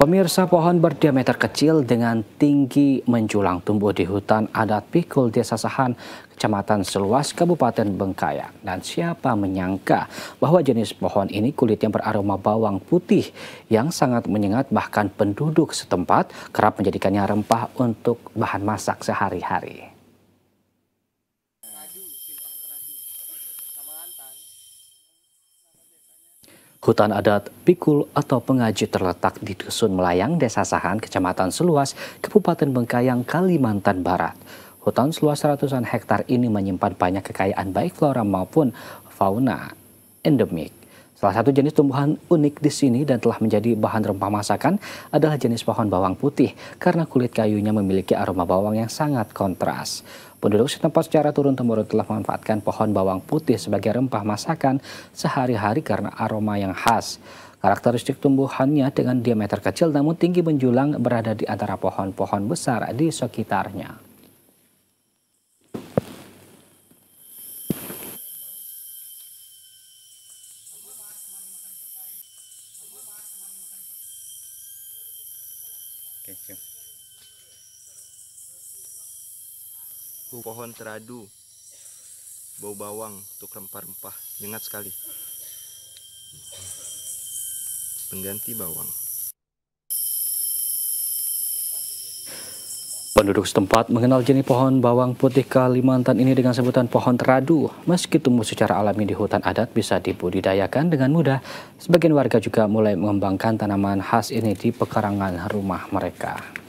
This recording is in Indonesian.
Pemirsa pohon berdiameter kecil dengan tinggi menjulang tumbuh di hutan adat Pikul Desa Sahan, Kecamatan Seluas, Kabupaten Bengkaya. Dan siapa menyangka bahwa jenis pohon ini kulitnya beraroma bawang putih yang sangat menyengat bahkan penduduk setempat kerap menjadikannya rempah untuk bahan masak sehari-hari. Hutan adat Pikul atau pengaji terletak di Dusun Melayang, Desa Sahan, Kecamatan Seluas, Kabupaten Bengkayang, Kalimantan Barat. Hutan seluas ratusan hektar ini menyimpan banyak kekayaan baik flora maupun fauna endemik. Salah satu jenis tumbuhan unik di sini dan telah menjadi bahan rempah masakan adalah jenis pohon bawang putih karena kulit kayunya memiliki aroma bawang yang sangat kontras. Penduduk setempat secara turun-temurun telah memanfaatkan pohon bawang putih sebagai rempah masakan sehari-hari karena aroma yang khas. Karakteristik tumbuhannya dengan diameter kecil namun tinggi menjulang berada di antara pohon-pohon besar di sekitarnya. Oke, Pohon teradu. Bau bawang untuk rempah-rempah. ingat sekali. Pengganti bawang. Penduduk setempat mengenal jenis pohon bawang putih Kalimantan ini dengan sebutan pohon teradu. Meski tumbuh secara alami di hutan adat bisa dibudidayakan dengan mudah, sebagian warga juga mulai mengembangkan tanaman khas ini di pekarangan rumah mereka.